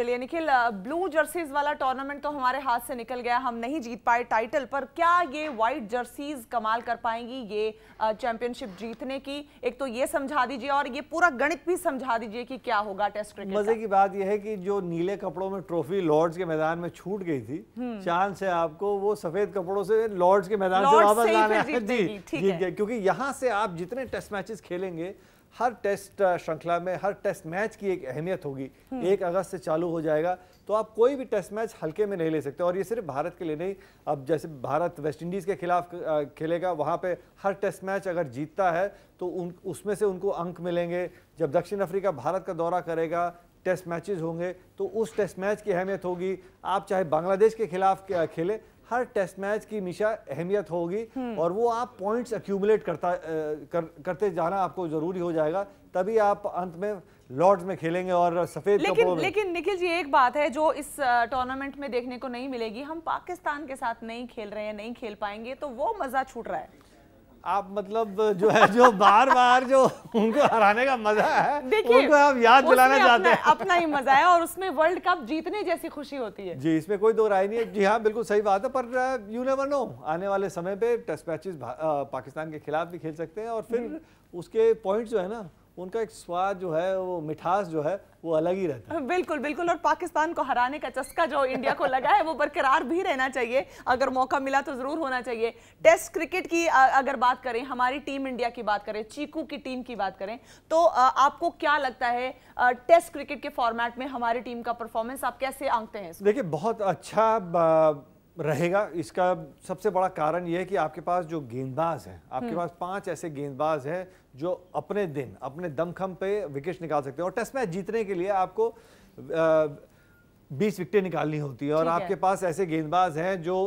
चलिए Nikhil blue jerseys वाला tournament तो हमारे हाथ से निकल गया हम नहीं जीत पाए टाइटल पर क्या ये व्हाइट जर्सीज कमाल कर पाएंगी ये चैंपियनशिप जीतने की एक तो ये समझा दीजिए और ये पूरा गणित भी समझा दीजिए कि क्या होगा टेस्ट क्रिकेट मजे की बात यह है कि जो नीले कपड़ों में ट्रॉफी लॉर्ड्स के मैदान में छूट गई थी चांस हम्म। है आपको वो सफेद कपड़ों से लॉर्ड्स के मैदान से वापस लाना क्योंकि यहाँ से आप जितने टेस्ट मैचेस खेलेंगे हर टेस्ट श्रृंखला में हर टेस्ट मैच की एक अहमियत होगी हम्म। एक अगस्त से चालू हो जाएगा तो आप कोई भी टेस्ट मैच हल्के में नहीं ले सकते और ये सिर्फ भारत के लिए नहीं अब जैसे भारत वेस्ट इंडीज़ के खिलाफ खेलेगा वहाँ पे हर टेस्ट मैच अगर जीतता है तो उन उसमें से उनको अंक मिलेंगे जब दक्षिण अफ्रीका भारत का दौरा करेगा टेस्ट मैचेस होंगे तो उस टेस्ट मैच की अहमियत होगी आप चाहे बांग्लादेश के खिलाफ खेलें हर टेस्ट मैच की निशा अहमियत होगी हम्म। और वो आप पॉइंट्स एक्यूमुलेट करता कर, करते जाना आपको जरूरी हो जाएगा तभी आप अंत में लॉर्ड्स में खेलेंगे और सफेद लेकिन में। लेकिन निखिल जी एक बात है जो इस टूर्नामेंट में देखने को नहीं मिलेगी हम पाकिस्तान के साथ नहीं खेल रहे हैं नहीं खेल पाएंगे तो वो मजा छूट रहा है आप मतलब जो है जो बार बार जो उनको हराने का मजा है उनको आप याद दिलाना चाहते हैं अपना ही मजा है और उसमें वर्ल्ड कप जीतने जैसी खुशी होती है जी इसमें कोई दो राय नहीं है जी हाँ बिल्कुल सही बात है पर यू नेवर नो आने वाले समय पे टेस्ट मैचेस पाकिस्तान के खिलाफ भी खेल सकते हैं और फिर उसके पॉइंट जो है ना उनका एक स्वाद जो है वो मिठास जो है वो अलग ही रहता है बिल्कुल बिल्कुल और पाकिस्तान को हराने का चस्का जो इंडिया को लगा है वो बरकरार भी रहना चाहिए अगर मौका मिला तो ज़रूर होना चाहिए टेस्ट क्रिकेट की अगर बात करें हमारी टीम इंडिया की बात करें चीकू की टीम की बात करें तो आपको क्या लगता है टेस्ट क्रिकेट के फॉर्मेट में हमारी टीम का परफॉर्मेंस आप कैसे आंकते हैं देखिए बहुत अच्छा रहेगा इसका सबसे बड़ा कारण यह है कि आपके पास जो गेंदबाज है आपके हम्म। पास पांच ऐसे गेंदबाज हैं जो अपने दिन अपने दमखम पे विकेट निकाल सकते हैं और टेस्ट मैच जीतने के लिए आपको आ, बीस विकटें निकालनी होती है और आपके है। पास ऐसे गेंदबाज हैं जो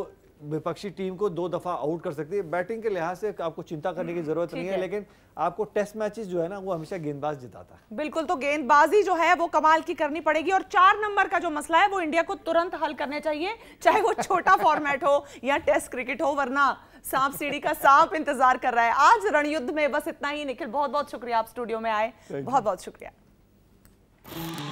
विपक्षी टीम को दो दफा आउट कर सकती है बैटिंग के लिहाज से आपको चिंता करने की हम्म, जरूरत नहीं है, लेकिन आपको टेस्ट मैचेस जो है ना वो हमेशा गेंदबाज जिताता है बिल्कुल तो गेंदबाजी जो है वो कमाल की करनी पड़ेगी और चार नंबर का जो मसला है वो इंडिया को तुरंत हल करने चाहिए चाहे वो छोटा फॉर्मेट हो या टेस्ट क्रिकेट हो वरना सांप सीढ़ी का सांप इंतजार कर रहा है आज रणयुद्ध में बस इतना ही निखिल बहुत बहुत शुक्रिया आप स्टूडियो में आए बहुत बहुत शुक्रिया